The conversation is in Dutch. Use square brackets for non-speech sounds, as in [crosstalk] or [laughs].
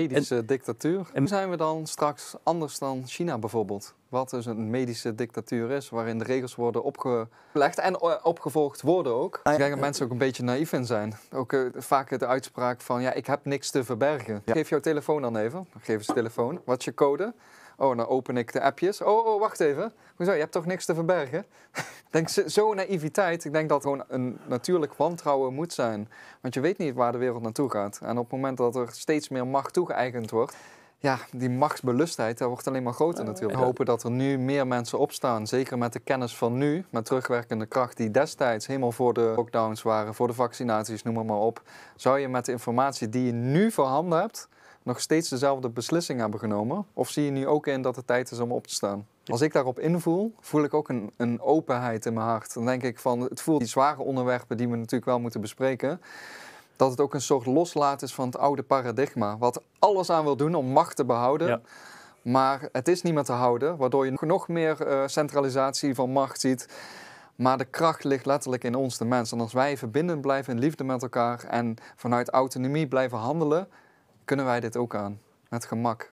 Medische dictatuur. En zijn we dan straks anders dan China bijvoorbeeld? Wat dus een medische dictatuur is, waarin de regels worden opgelegd en eh, opgevolgd worden ook. Ah, ik denk dat mensen ook een beetje naïef in zijn. Ook eh, vaak de uitspraak van, ja, ik heb niks te verbergen. Geef jouw telefoon dan even. Geef eens telefoon. Wat is je code? Oh, dan nou open ik de appjes. Oh, oh, wacht even. Hoezo? Je hebt toch niks te verbergen? [laughs] denk, zo'n naïviteit. Ik denk dat gewoon een natuurlijk wantrouwen moet zijn. Want je weet niet waar de wereld naartoe gaat. En op het moment dat er steeds meer macht toegeëigend wordt, ja, die machtsbelustheid, dat wordt alleen maar groter natuurlijk. We hopen dat er nu meer mensen opstaan, zeker met de kennis van nu, met terugwerkende kracht die destijds helemaal voor de lockdowns waren, voor de vaccinaties, noem maar, op. Zou je met de informatie die je nu voorhanden hebt, nog steeds dezelfde beslissing hebben genomen? Of zie je nu ook in dat het tijd is om op te staan? Als ik daarop invoel, voel ik ook een, een openheid in mijn hart. Dan denk ik van, het voelt die zware onderwerpen die we natuurlijk wel moeten bespreken dat het ook een soort loslaten is van het oude paradigma. Wat alles aan wil doen om macht te behouden. Maar het is niet meer te houden, waardoor je nog meer eh, centralisatie van macht ziet. Maar de kracht ligt letterlijk in ons, de mens. En als wij verbindend blijven in liefde met elkaar en vanuit autonomie blijven handelen, kunnen wij dit ook aan. Het gemak.